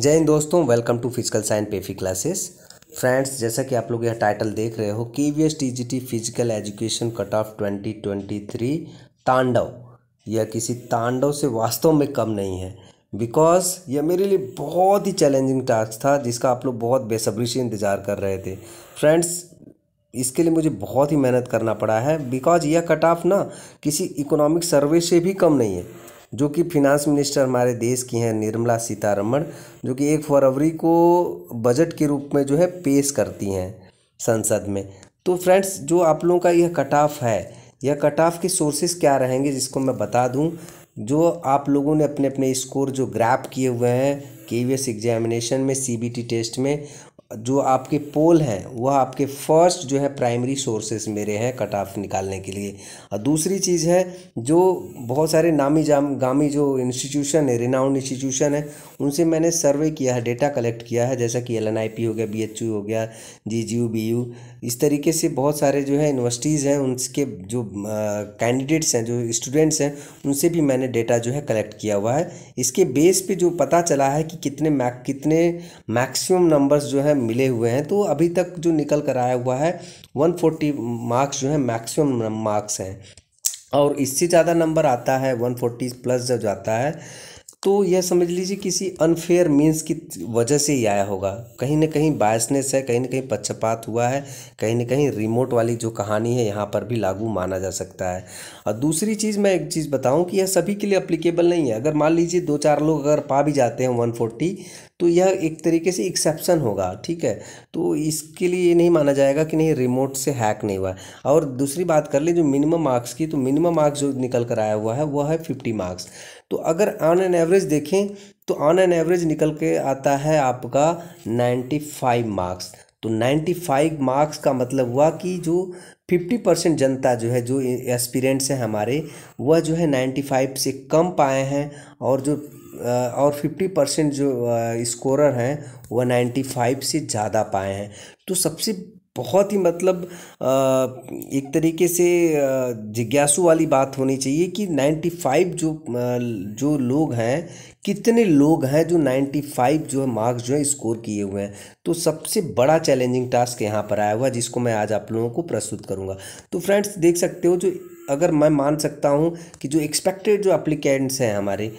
जय हिंद दोस्तों वेलकम टू फिजिकल साइंस पेफी क्लासेस फ्रेंड्स जैसा कि आप लोग यह टाइटल देख रहे हो K V S T G T physical education cut off twenty twenty three तांडव यह किसी तांडव से वास्तव में कम नहीं है बिकॉज यह मेरे लिए बहुत ही चैलेंजिंग टास्क था जिसका आप लोग बहुत बेसब्री से इंतज़ार कर रहे थे फ्रेंड्स इसके लिए मुझे बहुत ही मेहनत करना पड़ा है बिकॉज यह कट ऑफ ना किसी इकोनॉमिक सर्वे से भी कम नहीं है जो कि फिनांस मिनिस्टर हमारे देश की हैं निर्मला सीतारमण जो कि एक फरवरी को बजट के रूप में जो है पेश करती हैं संसद में तो फ्रेंड्स जो आप लोगों का यह कट ऑफ है यह कट ऑफ के सोर्सेज क्या रहेंगे जिसको मैं बता दूं जो आप लोगों ने अपने अपने स्कोर जो ग्रैप किए हुए हैं के एग्जामिनेशन में सी टेस्ट में जो आपके पोल हैं वह आपके फर्स्ट जो है प्राइमरी सोर्सेस मेरे हैं कट ऑफ निकालने के लिए और दूसरी चीज़ है जो बहुत सारे नामी जाम गामी जो इंस्टीट्यूशन है रिनाउंड इंस्टीट्यूशन है उनसे मैंने सर्वे किया है डेटा कलेक्ट किया है जैसा कि एल हो गया बी हो गया जी जी यू इस तरीके से बहुत सारे जो है यूनिवर्सिटीज़ हैं उनके जो कैंडिडेट्स हैं जो स्टूडेंट्स हैं उनसे भी मैंने डेटा जो है कलेक्ट किया हुआ है इसके बेस पे जो पता चला है कि कितने मैक कितने मैक्सिमम नंबर्स जो है मिले हुए हैं तो अभी तक जो निकल कर आया हुआ है 140 मार्क्स जो है मैक्सिमम मार्क्स हैं और इससे ज़्यादा नंबर आता है 140 प्लस जब जाता है तो यह समझ लीजिए किसी अनफेयर मीन्स की वजह से ही आया होगा कहीं ना कहीं बायसनेस है कहीं ना कहीं पक्षपात हुआ है कहीं ना कहीं रिमोट वाली जो कहानी है यहाँ पर भी लागू माना जा सकता है और दूसरी चीज़ मैं एक चीज़ बताऊँ कि यह सभी के लिए अप्लीकेबल नहीं है अगर मान लीजिए दो चार लोग अगर पा भी जाते हैं वन तो यह एक तरीके से एक्सेप्शन होगा ठीक है तो इसके लिए ये नहीं माना जाएगा कि नहीं रिमोट से हैक नहीं हुआ और दूसरी बात कर लें जो मिनिमम मार्क्स की तो मिनिमम मार्क्स जो निकल कर आया हुआ है वह है फिफ्टी मार्क्स तो अगर ऑन एन एवरेज देखें तो ऑन एन एवरेज निकल के आता है आपका नाइन्टी फाइव मार्क्स तो नाइन्टी फाइव मार्क्स का मतलब हुआ कि जो फिफ्टी परसेंट जनता जो है जो एस्पिरेंट्स हैं हमारे वह जो है नाइन्टी फाइव से कम पाए हैं और जो और 50 परसेंट जो स्कोरर हैं वह 95 से ज़्यादा पाए हैं तो सबसे बहुत ही मतलब एक तरीके से जिज्ञासु वाली बात होनी चाहिए कि 95 जो जो लोग हैं कितने लोग हैं जो 95 जो है मार्क्स जो है स्कोर किए हुए हैं तो सबसे बड़ा चैलेंजिंग टास्क यहाँ पर आया हुआ जिसको मैं आज आप लोगों को प्रस्तुत करूँगा तो फ्रेंड्स देख सकते हो जो अगर मैं मान सकता हूँ कि जो एक्सपेक्टेड जो अप्लीकेंट्स हैं हमारे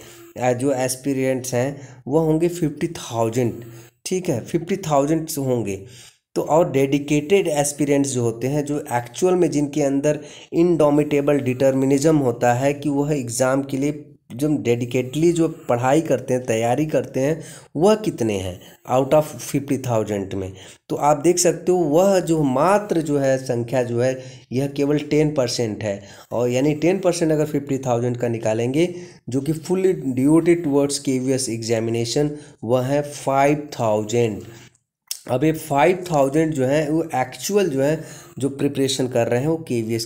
जो एस्पिरेंट्स हैं वह होंगे फिफ्टी थाउजेंड ठीक है फिफ्टी थाउजेंड होंगे तो और डेडिकेटेड एस्पिरेंट्स जो होते हैं जो एक्चुअल में जिनके अंदर इनडोमिटेबल डिटर्मिनिज्म होता है कि वह एग्ज़ाम के लिए जो हम डेडिकेटली जो पढ़ाई करते हैं तैयारी करते हैं वह कितने हैं आउट ऑफ फिफ्टी थाउजेंड में तो आप देख सकते हो वह जो मात्र जो है संख्या जो है यह केवल टेन परसेंट है और यानी टेन परसेंट अगर फिफ्टी थाउजेंड का निकालेंगे जो कि fully duty towards K V S examination वह है फाइव थाउजेंड अब ये फाइव थाउजेंड जो है वो एक्चुअल जो है जो प्रिपरेशन कर रहे हैं वो के वी एस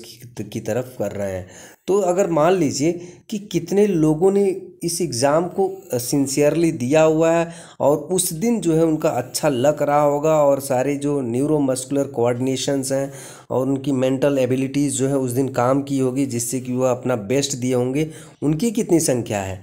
की तरफ कर रहे हैं तो अगर मान लीजिए कि कितने लोगों ने इस एग्ज़ाम को सिंसियरली दिया हुआ है और उस दिन जो है उनका अच्छा लग रहा होगा और सारे जो न्यूरो मस्कुलर कोऑर्डिनेशंस हैं और उनकी मेंटल एबिलिटीज़ जो है उस दिन काम की होगी जिससे कि वह अपना बेस्ट दिए होंगे उनकी कितनी संख्या है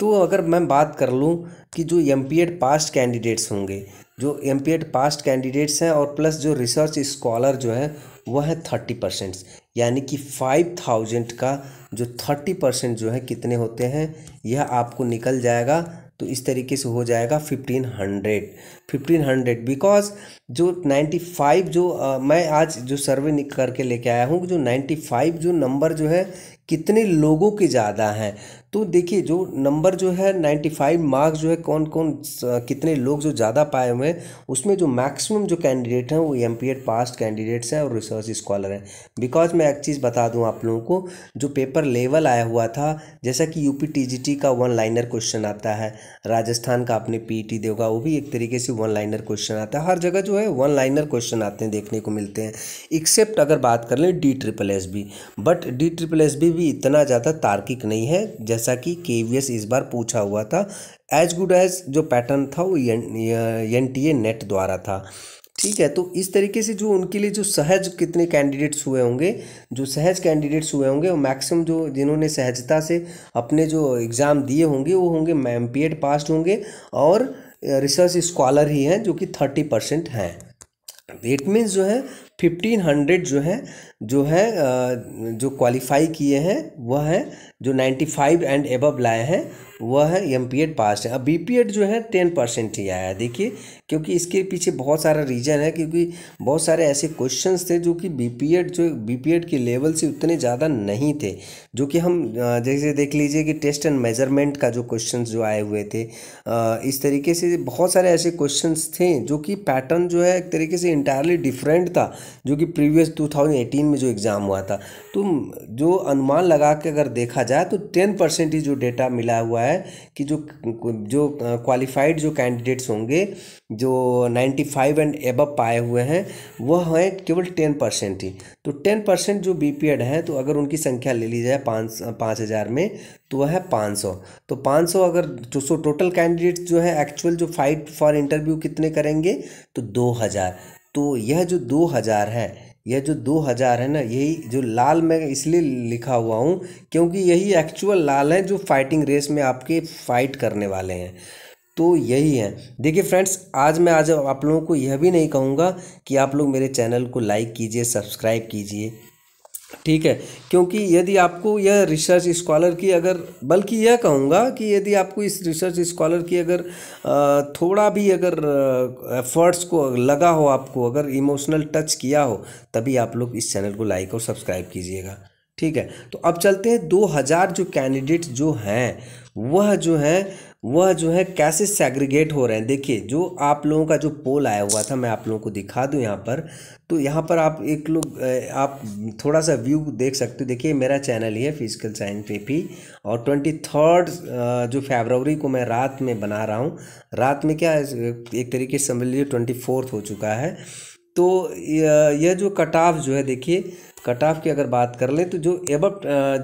तो अगर मैं बात कर लूँ कि जो M P Ed passed candidates होंगे जो M P Ed passed candidates हैं और प्लस जो रिसर्च स्कॉलर जो है वह है थर्टी परसेंट्स यानी कि फाइव थाउजेंड का जो थर्टी परसेंट जो है कितने होते हैं यह आपको निकल जाएगा तो इस तरीके से हो जाएगा fifteen hundred fifteen hundred because जो नाइन्टी फाइव जो आ, मैं आज जो सर्वे करके लेके आया हूँ जो नाइन्टी फाइव जो नंबर जो है कितने लोगों के ज़्यादा हैं तो देखिए जो नंबर जो है 95 मार्क्स जो है कौन कौन कितने लोग जो ज़्यादा पाए हुए हैं उसमें जो मैक्सिमम जो कैंडिडेट हैं वो M P Ed passed candidates हैं और रिसर्च स्कॉलर हैं बिकॉज मैं एक चीज़ बता दूं आप लोगों को जो पेपर लेवल आया हुआ था जैसा कि यूपी टी का वन लाइनर क्वेश्चन आता है राजस्थान का आपने देव e देगा वो भी एक तरीके से वन लाइनर क्वेश्चन आता है हर जगह जो है वन लाइनर क्वेश्चन आते हैं देखने को मिलते हैं एक्सेप्ट अगर बात कर लें D triple S B but D triple S B भी इतना ज़्यादा तार्किक नहीं है जैसे जैसा कि केवीएस इस बार पूछा हुआ था एज गुड एज जो पैटर्न था वो एन टी ए नेट द्वारा था ठीक है तो इस तरीके से जो उनके लिए जो सहज कितने कैंडिडेट्स हुए होंगे जो सहज कैंडिडेट्स हुए होंगे और मैक्सिमम जो जिन्होंने सहजता से अपने जो एग्ज़ाम दिए होंगे वो होंगे एम पी एड पास्ट होंगे और रिसर्च स्कॉलर ही हैं जो कि थर्टी परसेंट हैं इट मीन्स जो है फिफ्टीन हंड्रेड जो है जो है जो क्वालिफाई किए हैं वह है जो नाइन्टी फाइव एंड एबव लाए हैं वह है एम पी एड पास है अब बी पी एड जो है टेन परसेंट ही आया है देखिए क्योंकि इसके पीछे बहुत सारा रीज़न है क्योंकि बहुत सारे ऐसे क्वेश्चन थे जो कि बी पी एड जो बी पी एड के लेवल से उतने ज़्यादा नहीं थे जो कि हम जैसे देख लीजिए कि टेस्ट एंड मेजरमेंट का जो क्वेश्चन जो आए हुए थे इस तरीके से बहुत सारे ऐसे क्वेश्चन थे जो कि पैटर्न जो है एक तरीके से इंटायरली डिफरेंट था जो कि प्रीवियस 2018 में जो एग्ज़ाम हुआ था तो जो अनुमान लगा के अगर देखा जाए तो टेन परसेंट ही जो डेटा मिला हुआ है कि जो जो क्वालिफाइड जो कैंडिडेट्स होंगे जो 95 एंड एब पाए हुए हैं वह हैं केवल टेन परसेंट ही तो टेन परसेंट जो बी हैं तो अगर उनकी संख्या ले ली जाए पाँच पाँच हज़ार में तो वह है पाँच सौ तो पाँच सौ अगर जो सौ टोटल कैंडिडेट्स जो है एक्चुअल जो फाइट फॉर इंटरव्यू कितने करेंगे तो दो हज़ार तो यह जो दो हज़ार है यह जो दो हज़ार है ना यही जो लाल मैं इसलिए लिखा हुआ हूँ क्योंकि यही एक्चुअल लाल है जो फाइटिंग रेस में आपके फाइट करने वाले हैं तो यही है देखिए फ्रेंड्स आज मैं आज आप लोगों को यह भी नहीं कहूँगा कि आप लोग मेरे चैनल को लाइक कीजिए सब्सक्राइब कीजिए ठीक है क्योंकि यदि आपको यह रिसर्च स्कॉलर की अगर बल्कि यह कहूँगा कि यदि आपको इस रिसर्च स्कॉलर की अगर थोड़ा भी अगर एफर्ट्स को लगा हो आपको अगर इमोशनल टच किया हो तभी आप लोग इस चैनल को लाइक और सब्सक्राइब कीजिएगा ठीक है तो अब चलते हैं 2000 जो कैंडिडेट जो हैं वह जो है वह जो है कैसे सेग्रीगेट हो रहे हैं देखिए जो आप लोगों का जो पोल आया हुआ था मैं आप लोगों को दिखा दूं यहाँ पर तो यहाँ पर आप एक लोग आप थोड़ा सा व्यू देख सकते हो देखिए मेरा चैनल ही है फिजिकल साइंस पे भी और ट्वेंटी थर्ड जो फेबरवरी को मैं रात में बना रहा हूँ रात में क्या एक तरीके से समझ लीजिए ट्वेंटी फोर्थ हो चुका है तो यह जो कट ऑफ जो है देखिए कट ऑफ की अगर बात कर लें तो जो एब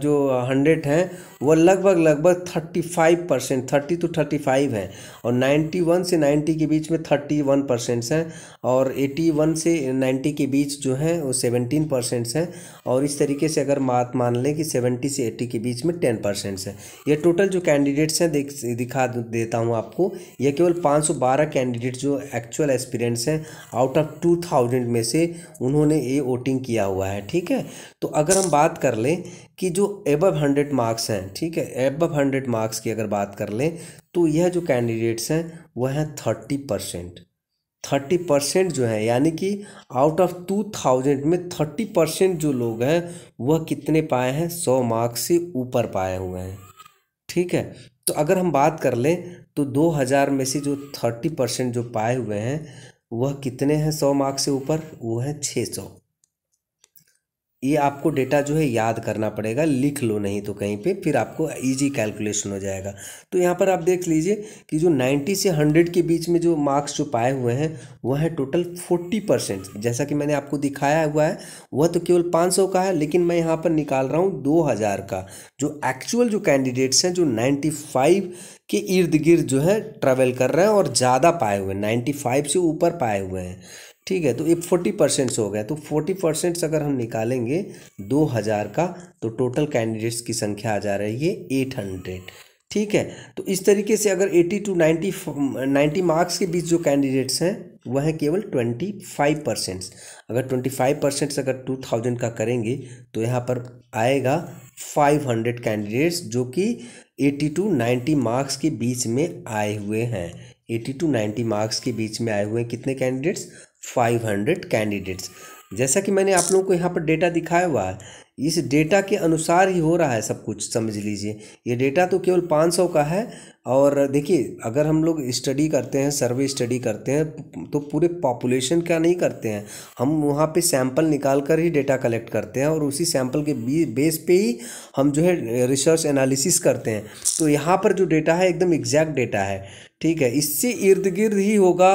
जो हंड्रेड हैं वह लगभग लगभग thirty five percent thirty two thirty five हैं और नाइन्टी वन से नाइन्टी के बीच में थर्टी वन परसेंट्स हैं और एटी वन से नाइन्टी के बीच जो हैं वो सेवेंटीन परसेंट्स हैं और इस तरीके से अगर बात मान लें कि सेवेंटी से एट्टी के बीच में टेन परसेंट्स हैं ये टोटल जो कैंडिडेट्स हैं देख दिखा देता हूँ आपको ये केवल पाँच सौ बारह कैंडिडेट जो एक्चुअल एक्सपीरियंस हैं आउट ऑफ टू थाउजेंड में से उन्होंने ये वोटिंग किया हुआ है ठीक ठीक है तो अगर हम बात कर लें कि जो एबव हंड्रेड मार्क्स हैं ठीक है एबव हंड्रेड मार्क्स की अगर बात कर लें तो यह जो कैंडिडेट्स हैं वह हैं थर्टी परसेंट थर्टी परसेंट जो है यानी कि आउट ऑफ टू थाउजेंड में थर्टी परसेंट जो लोग हैं वह कितने पाए हैं सौ मार्क्स से ऊपर पाए हुए हैं ठीक है तो अगर हम बात कर लें तो दो हज़ार में से जो थर्टी परसेंट जो पाए हुए हैं वह कितने हैं सौ मार्क्स से ऊपर वो है छः सौ ये आपको डेटा जो है याद करना पड़ेगा लिख लो नहीं तो कहीं पे फिर आपको इजी कैलकुलेशन हो जाएगा तो यहाँ पर आप देख लीजिए कि जो 90 से 100 के बीच में जो मार्क्स जो पाए हुए हैं वह है टोटल 40 परसेंट जैसा कि मैंने आपको दिखाया हुआ है वह तो केवल 500 का है लेकिन मैं यहाँ पर निकाल रहा हूँ दो का जो एक्चुअल जो कैंडिडेट्स हैं जो नाइन्टी के इर्द गिर्द जो है ट्रैवल कर रहे हैं और ज़्यादा पाए हुए हैं नाइन्टी से ऊपर पाए हुए हैं ठीक है तो ये फोर्टी परसेंट्स हो गया तो फोर्टी परसेंट्स अगर हम निकालेंगे दो हज़ार का तो टोटल कैंडिडेट्स की संख्या आ जा रही है एट हंड्रेड ठीक है तो इस तरीके से अगर eighty to ninety ninety marks के बीच जो कैंडिडेट्स हैं वह है केवल ट्वेंटी फाइव परसेंट्स अगर ट्वेंटी फाइव परसेंट्स अगर टू थाउजेंड का करेंगे तो यहाँ पर आएगा फाइव हंड्रेड कैंडिडेट्स जो कि एटी टू नाइन्टी मार्क्स के बीच में आए हुए हैं एटी टू नाइन्टी मार्क्स के बीच में आए हुए हैं कितने कैंडिडेट्स फाइव हंड्रेड कैंडिडेट्स जैसा कि मैंने आप लोगों को यहाँ पर डेटा दिखाया हुआ है इस डेटा के अनुसार ही हो रहा है सब कुछ समझ लीजिए ये डेटा तो केवल 500 का है और देखिए अगर हम लोग स्टडी करते हैं सर्वे स्टडी करते हैं तो पूरे पॉपुलेशन का नहीं करते हैं हम वहाँ पे सैंपल निकाल कर ही डेटा कलेक्ट करते हैं और उसी सैंपल के बेस पे ही हम जो है रिसर्च एनालिसिस करते हैं तो यहाँ पर जो डेटा है एकदम एग्जैक्ट डेटा है ठीक है इससे इर्द गिर्द ही होगा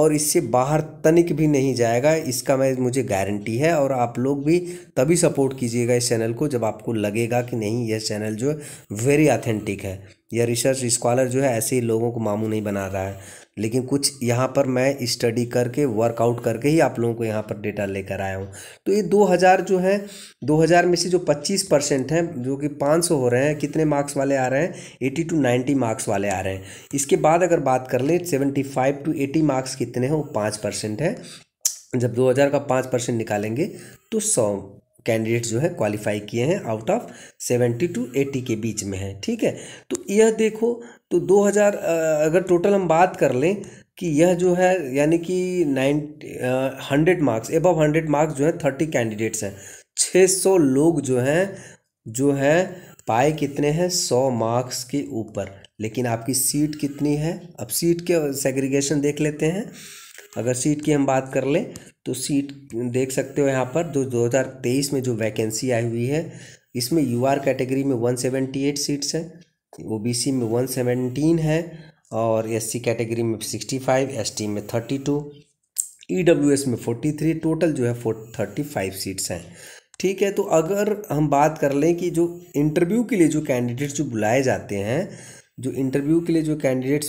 और इससे बाहर तनिक भी नहीं जाएगा इसका मैं मुझे गारंटी है और आप लोग भी तभी सपोर्ट कीजिए देखिएगा इस चैनल को जब आपको लगेगा कि नहीं यह चैनल जो है वेरी ऑथेंटिक है यह रिसर्च स्कॉलर जो है ऐसे ही लोगों को मामू नहीं बना रहा है लेकिन कुछ यहाँ पर मैं स्टडी करके वर्कआउट करके ही आप लोगों को यहाँ पर डेटा लेकर आया हूँ तो ये 2000 जो है 2000 में से जो 25 परसेंट हैं जो कि 500 हो रहे हैं कितने मार्क्स वाले आ रहे हैं 80 टू 90 मार्क्स वाले आ रहे हैं इसके बाद अगर बात कर लें 75 टू 80 मार्क्स कितने हैं वो पाँच परसेंट है जब दो का पाँच परसेंट निकालेंगे तो सौ कैंडिडेट जो है क्वालिफाई किए हैं out of seventy two eighty के बीच में है ठीक है तो यह देखो तो 2000 अगर टोटल हम बात कर लें कि यह जो है यानी कि nine hundred marks above hundred marks जो है थर्टी कैंडिडेट्स हैं छः सौ लोग जो हैं जो हैं पाए कितने हैं सौ मार्क्स के ऊपर लेकिन आपकी सीट कितनी है अब सीट के सेग्रीगेशन देख लेते हैं अगर सीट की हम बात कर लें तो सीट देख सकते हो यहाँ पर जो 2023 में जो वैकेंसी आई हुई है इसमें यू कैटेगरी में 178 सीट्स हैं ओबीसी में 117 है और एससी कैटेगरी में 65 एसटी में 32 ईडब्ल्यूएस e में 43 टोटल जो है फोर थर्टी फाइव सीट्स हैं ठीक है तो अगर हम बात कर लें कि जो इंटरव्यू के लिए जो कैंडिडेट्स जो बुलाए जाते हैं जो इंटरव्यू के लिए जो कैंडिडेट्स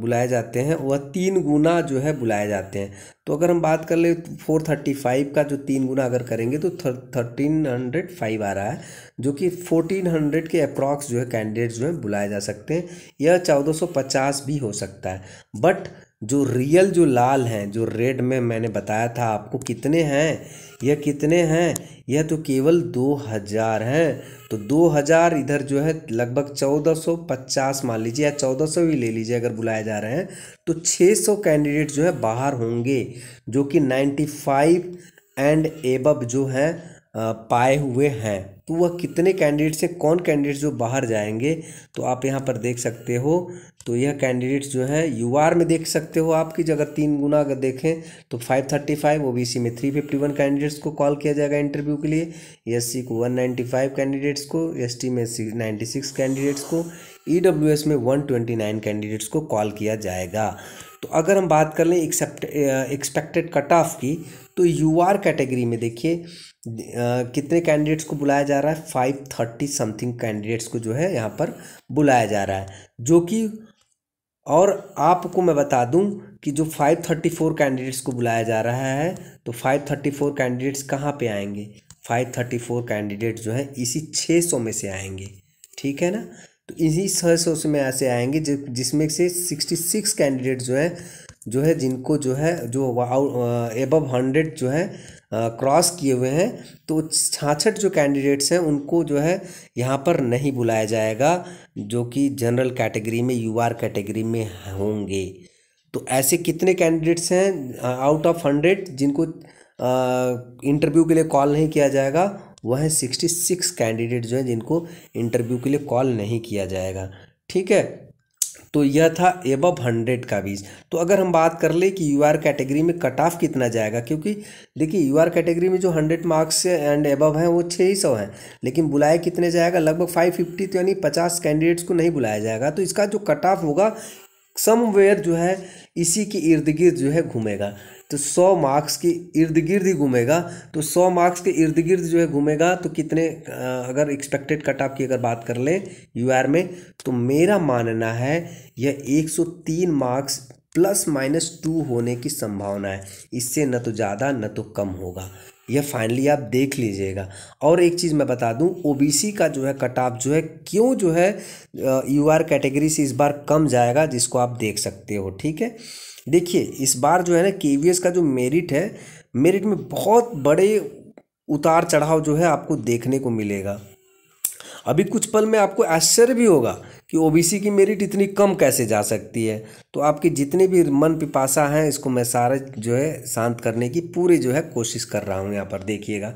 बुलाए जाते हैं वह तीन गुना जो है बुलाए जाते हैं तो अगर हम बात कर ले फोर थर्टी फाइव का जो तीन गुना अगर करेंगे तो थर्टीन हंड्रेड फाइव आ रहा है जो कि फोर्टीन हंड्रेड के अप्रॉक्स जो है कैंडिडेट्स जो है बुलाए जा सकते हैं यह चौदह सौ पचास भी हो सकता है बट जो रियल जो लाल हैं जो रेड में मैंने बताया था आपको कितने हैं यह कितने हैं यह तो केवल दो हज़ार हैं तो दो हज़ार इधर जो है लगभग चौदह सौ पचास मान लीजिए या चौदह सौ भी ले लीजिए अगर बुलाए जा रहे हैं तो छः सौ कैंडिडेट जो है बाहर होंगे जो कि नाइन्टी फाइव एंड एबब जो हैं पाए हुए हैं तो वह कितने कैंडिडेट से कौन कैंडिडेट जो बाहर जाएंगे तो आप यहाँ पर देख सकते हो तो यह कैंडिडेट्स जो है यू आर में देख सकते हो आपकी जगह तीन गुना अगर देखें तो five thirty five O B C में थ्री फिफ्टी वन कैंडिडेट्स को कॉल किया जाएगा इंटरव्यू के लिए एस सी को वन नाइन्टी फाइव कैंडिडेट्स को एस टी में नाइन्टी सिक्स कैंडिडेट्स को ई डब्ल्यू एस में वन ट्वेंटी नाइन कैंडिडेट्स को कॉल किया जाएगा तो अगर हम बात कर लें एक्सेप्ट एक्सपेक्टेड कट ऑफ की तो यू आर कैटेगरी में देखिए कितने कैंडिडेट्स को बुलाया जा रहा है फाइव थर्टी समथिंग कैंडिडेट्स को जो है यहाँ पर बुलाया जा रहा है जो कि और आपको मैं बता दूं कि जो 534 कैंडिडेट्स को बुलाया जा रहा है तो 534 कैंडिडेट्स कहाँ पे आएंगे 534 कैंडिडेट जो है इसी 600 में से आएंगे ठीक है ना तो इसी छः से में ऐसे आएंगे जिसमें से 66 कैंडिडेट जो है जो है जिनको जो है जो एबव हंड्रेड जो है क्रॉस किए हुए हैं तो छाछठ जो कैंडिडेट्स हैं उनको जो है यहाँ पर नहीं बुलाया जाएगा जो कि जनरल कैटेगरी में यू कैटेगरी में होंगे तो ऐसे कितने कैंडिडेट्स हैं आउट ऑफ हंड्रेड जिनको इंटरव्यू के लिए कॉल नहीं किया जाएगा वह हैं सिक्सटी सिक्स कैंडिडेट जो हैं जिनको इंटरव्यू के लिए कॉल नहीं किया जाएगा ठीक है तो यह था एबव हंड्रेड का बीज तो अगर हम बात कर ले कि यू आर कैटेगरी में कट ऑफ कितना जाएगा क्योंकि देखिए यू आर कैटेगरी में जो हंड्रेड मार्क्स एंड एबव हैं वो छः ही सौ हैं लेकिन बुलाए कितने जाएगा लगभग फाइव फिफ्टी तो यानी पचास कैंडिडेट्स को नहीं बुलाया जाएगा तो इसका जो कट ऑफ होगा समवेयर जो है इसी के इर्द गिर्द जो है घूमेगा तो 100 मार्क्स के इर्द गिर्द ही घूमेगा तो 100 मार्क्स के इर्द गिर्द जो है घूमेगा तो कितने अगर एक्सपेक्टेड कट ऑफ की अगर बात कर लें यू में तो मेरा मानना है यह 103 मार्क्स प्लस माइनस टू होने की संभावना है इससे न तो ज़्यादा न तो कम होगा यह फाइनली आप देख लीजिएगा और एक चीज़ मैं बता दूं ओबीसी का जो है कट ऑफ जो है क्यों जो है यू आर कैटेगरी से इस बार कम जाएगा जिसको आप देख सकते हो ठीक है देखिए इस बार जो है ना के का जो मेरिट है मेरिट में बहुत बड़े उतार चढ़ाव जो है आपको देखने को मिलेगा अभी कुछ पल में आपको आश्चर्य भी होगा कि ओबीसी की मेरिट इतनी कम कैसे जा सकती है तो आपकी जितनी भी मन पिपासा हैं इसको मैं सारे जो है शांत करने की पूरी जो है कोशिश कर रहा हूँ यहाँ पर देखिएगा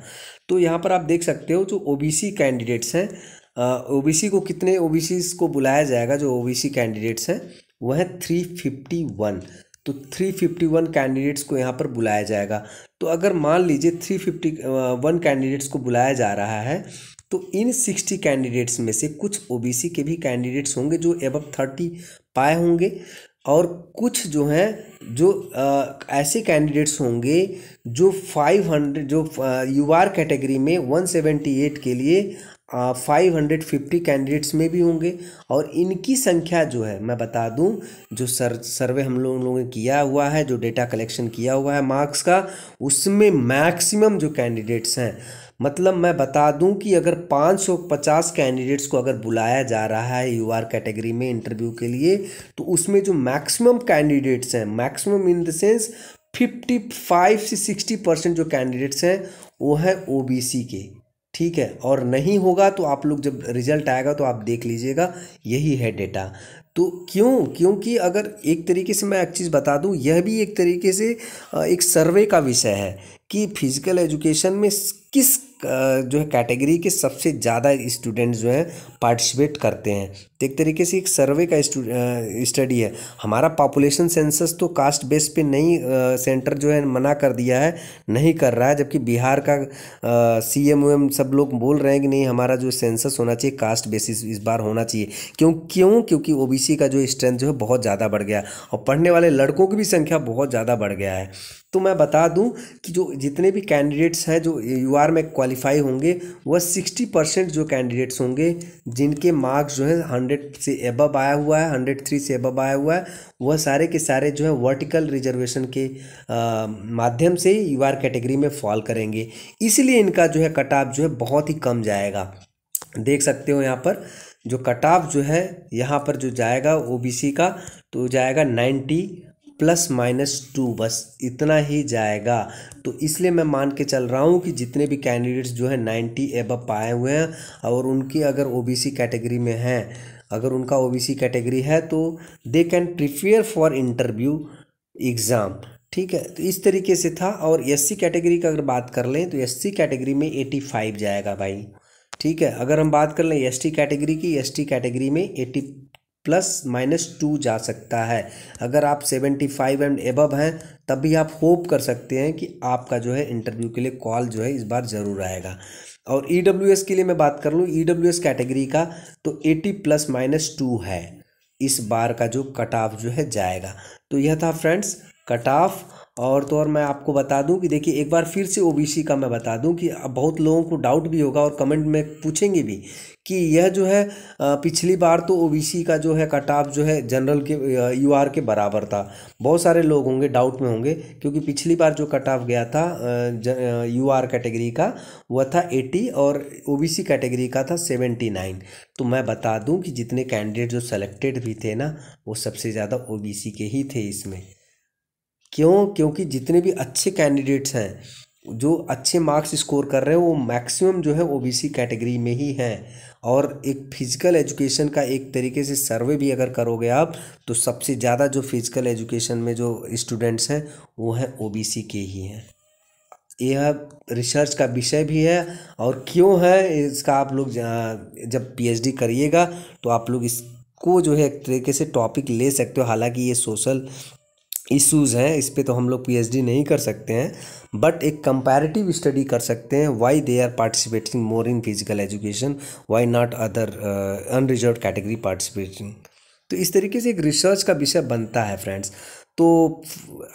तो यहाँ पर आप देख सकते हो जो ओबीसी कैंडिडेट्स हैं ओबीसी को कितने ओबीसी को बुलाया जाएगा जो ओबीसी कैंडिडेट्स हैं वह है थ्री फिफ्टी वन तो थ्री फिफ्टी वन कैंडिडेट्स को यहाँ पर बुलाया जाएगा तो अगर मान लीजिए थ्री फिफ्टी वन कैंडिडेट्स को बुलाया जा रहा है तो इन सिक्सटी कैंडिडेट्स में से कुछ ओबीसी के भी कैंडिडेट्स होंगे जो एबव थर्टी पाए होंगे और कुछ जो हैं जो आ, ऐसे कैंडिडेट्स होंगे जो 500 जो यू आर कैटेगरी में 178 के लिए आ, 550 कैंडिडेट्स में भी होंगे और इनकी संख्या जो है मैं बता दूं जो सर सर्वे हम लोगों लोगों ने किया हुआ है जो डेटा कलेक्शन किया हुआ है मार्क्स का उसमें मैक्सिमम जो कैंडिडेट्स हैं मतलब मैं बता दूं कि अगर 550 कैंडिडेट्स को अगर बुलाया जा रहा है यू कैटेगरी में इंटरव्यू के लिए तो उसमें जो मैक्सिमम कैंडिडेट्स हैं मैक्सिमम इन द सेंस 55 से 60 परसेंट जो कैंडिडेट्स हैं वो हैं ओबीसी के ठीक है और नहीं होगा तो आप लोग जब रिजल्ट आएगा तो आप देख लीजिएगा यही है डेटा तो क्यों क्योंकि अगर एक तरीके से मैं एक चीज़ बता दूं यह भी एक तरीके से एक सर्वे का विषय है कि फिज़िकल एजुकेशन में किस जो है कैटेगरी के सबसे ज़्यादा स्टूडेंट जो हैं पार्टिसिपेट करते हैं तो एक तरीके से एक सर्वे का स्टडी है हमारा पॉपुलेशन सेंसस तो कास्ट बेस पे नहीं सेंटर जो है मना कर दिया है नहीं कर रहा है जबकि बिहार का सी एम एम सब लोग बोल रहे हैं कि नहीं हमारा जो सेंसस होना चाहिए कास्ट बेसिस इस बार होना चाहिए क्यों क्यों क्योंकि ओ का जो स्ट्रेंथ जो है बहुत ज़्यादा बढ़ गया और पढ़ने वाले लड़कों की भी संख्या बहुत ज़्यादा बढ़ गया है तो मैं बता दूं कि जो जितने भी कैंडिडेट्स हैं जो यू में क्वालिफाई होंगे वह सिक्सटी परसेंट जो कैंडिडेट्स होंगे जिनके मार्क्स जो है हंड्रेड से एबब आया हुआ है हंड्रेड थ्री से एबब आया हुआ है वह सारे के सारे जो है वर्टिकल रिजर्वेशन के आ, माध्यम से यू कैटेगरी में फॉल करेंगे इसलिए इनका जो है कट ऑफ जो है बहुत ही कम जाएगा देख सकते हो यहाँ पर जो कट ऑफ जो है यहाँ पर जो जाएगा ओ का तो जाएगा नाइन्टी प्लस माइनस टू बस इतना ही जाएगा तो इसलिए मैं मान के चल रहा हूँ कि जितने भी कैंडिडेट्स जो है नाइन्टी एब पाए हुए हैं और उनकी अगर ओबीसी कैटेगरी में हैं अगर उनका ओबीसी कैटेगरी है तो they can prepare for interview exam ठीक है तो इस तरीके से था और एससी कैटेगरी का अगर बात कर लें तो एससी कैटेगरी में एटी फाइव जाएगा भाई ठीक है अगर हम बात कर लें एसटी कैटेगरी की एसटी कैटेगरी में एटी प्लस माइनस टू जा सकता है अगर आप सेवेंटी फाइव एंड एबव हैं तब भी आप होप कर सकते हैं कि आपका जो है इंटरव्यू के लिए कॉल जो है इस बार ज़रूर आएगा और ई e के लिए मैं बात कर लूँ ई e कैटेगरी का तो एटी प्लस माइनस टू है इस बार का जो कट ऑफ जो है जाएगा तो यह था फ्रेंड्स कट ऑफ और तो और मैं आपको बता दूं कि देखिए एक बार फिर से ओबीसी का मैं बता दूं कि अब बहुत लोगों को डाउट भी होगा और कमेंट में पूछेंगे भी कि यह जो है पिछली बार तो ओबीसी का जो है कट ऑफ जो है जनरल के यूआर के बराबर था बहुत सारे लोग होंगे डाउट में होंगे क्योंकि पिछली बार जो कट ऑफ गया था आर कैटेगरी का वह था एटी और ओ कैटेगरी का था सेवेंटी नाइन तो मैं बता दूँ कि जितने कैंडिडेट जो सेलेक्टेड भी थे ना वो सबसे ज़्यादा ओ के ही थे इसमें क्यों क्योंकि जितने भी अच्छे कैंडिडेट्स हैं जो अच्छे मार्क्स स्कोर कर रहे हैं वो मैक्सिमम जो है ओबीसी कैटेगरी में ही हैं और एक फिजिकल एजुकेशन का एक तरीके से सर्वे भी अगर करोगे आप तो सबसे ज़्यादा जो फिजिकल एजुकेशन में जो स्टूडेंट्स हैं वो हैं ओबीसी के ही हैं यह रिसर्च का विषय भी है और क्यों है इसका आप लोग जब पीएचडी करिएगा तो आप लोग इसको जो है एक तरीके से टॉपिक ले सकते हो हालांकि ये सोशल इश्यूज़ हैं इस पर तो हम लोग पीएचडी नहीं कर सकते हैं बट एक कंपैरेटिव स्टडी कर सकते हैं why they are participating more in physical education why not other unreserve category participating तो इस तरीके से एक रिसर्च का विषय बनता है फ्रेंड्स तो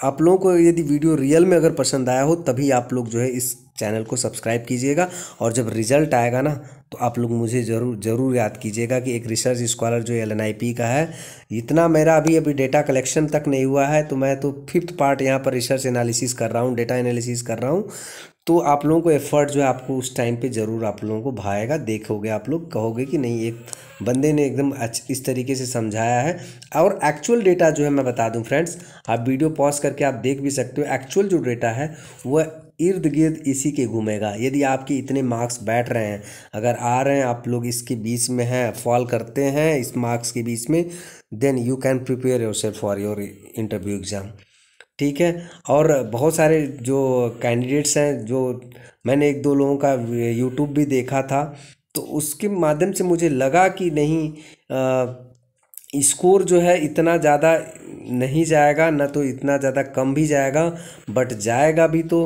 आप लोगों को यदि वीडियो रियल में अगर पसंद आया हो तभी आप लोग जो है इस चैनल को सब्सक्राइब कीजिएगा और जब रिजल्ट आएगा ना तो आप लोग मुझे ज़रूर ज़रूर याद कीजिएगा कि एक रिसर्च स्कॉलर जो एल का है इतना मेरा अभी अभी डेटा कलेक्शन तक नहीं हुआ है तो मैं तो फिफ्थ पार्ट यहाँ पर रिसर्च एनालिसिस कर रहा हूँ डेटा एनालिसिस कर रहा हूँ तो आप लोगों को एफर्ट जो है आपको उस टाइम पे ज़रूर आप लोगों को भाएगा देखोगे आप लोग कहोगे कि नहीं एक बंदे ने एकदम इस तरीके से समझाया है और एक्चुअल डेटा जो है मैं बता दूं फ्रेंड्स आप वीडियो पॉज करके आप देख भी सकते हो एक्चुअल जो डेटा है वह इर्द गिर्द इसी के घूमेगा यदि आपके इतने मार्क्स बैठ रहे हैं अगर आ रहे हैं आप लोग इसके बीच में हैं फॉल करते हैं इस मार्क्स के बीच में then you can prepare yourself for your interview exam ठीक है और बहुत सारे जो कैंडिडेट्स हैं जो मैंने एक दो लोगों का यूट्यूब भी देखा था तो उसके माध्यम से मुझे लगा कि नहीं आ, स्कोर जो है इतना ज़्यादा नहीं जाएगा ना तो इतना ज़्यादा कम भी जाएगा बट जाएगा भी तो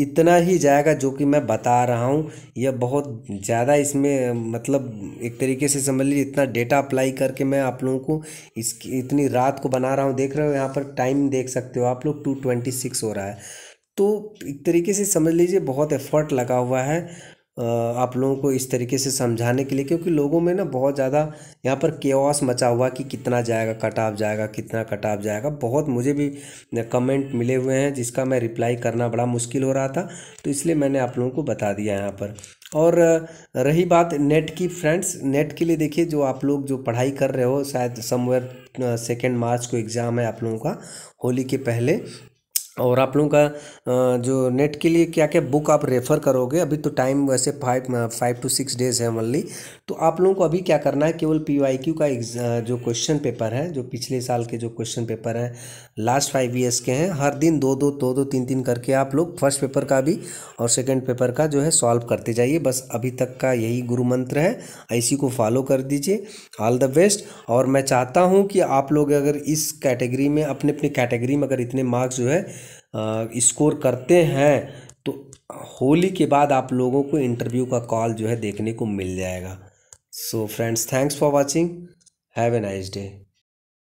इतना ही जाएगा जो कि मैं बता रहा हूँ यह बहुत ज़्यादा इसमें मतलब एक तरीके से समझ लीजिए इतना डेटा अप्लाई करके मैं आप लोगों को इसकी इतनी रात को बना रहा हूँ देख रहे हो यहाँ पर टाइम देख सकते हो आप लोग टू ट्वेंटी सिक्स हो रहा है तो एक तरीके से समझ लीजिए बहुत एफर्ट लगा हुआ है आप लोगों को इस तरीके से समझाने के लिए क्योंकि लोगों में ना बहुत ज़्यादा यहाँ पर केवास मचा हुआ कि कितना जाएगा कटाव जाएगा कितना कटाव जाएगा बहुत मुझे भी कमेंट मिले हुए हैं जिसका मैं रिप्लाई करना बड़ा मुश्किल हो रहा था तो इसलिए मैंने आप लोगों को बता दिया यहाँ पर और रही बात नेट की फ्रेंड्स नेट के लिए देखिए जो आप लोग जो पढ़ाई कर रहे हो शायद समवेयर सेकेंड मार्च को एग्ज़ाम है आप लोगों का होली के पहले और आप लोगों का जो नेट के लिए क्या क्या बुक आप रेफ़र करोगे अभी तो टाइम वैसे five five two six days है ओनली तो आप लोगों को अभी क्या करना है केवल पी वाई क्यू का जो क्वेश्चन पेपर है जो पिछले साल के जो क्वेश्चन पेपर हैं लास्ट फाइव ईयर्स के हैं हर दिन दो दो दो दो तीन तीन करके आप लोग फर्स्ट पेपर का भी और सेकेंड पेपर का जो है सॉल्व करते जाइए बस अभी तक का यही गुरु मंत्र है इसी को फॉलो कर दीजिए ऑल द बेस्ट और मैं चाहता हूँ कि आप लोग अगर इस कैटेगरी में अपने अपने कैटेगरी में अगर इतने मार्क्स जो है स्कोर करते हैं तो होली के बाद आप लोगों को इंटरव्यू का कॉल जो है देखने को मिल जाएगा so friends thanks for watching have a nice day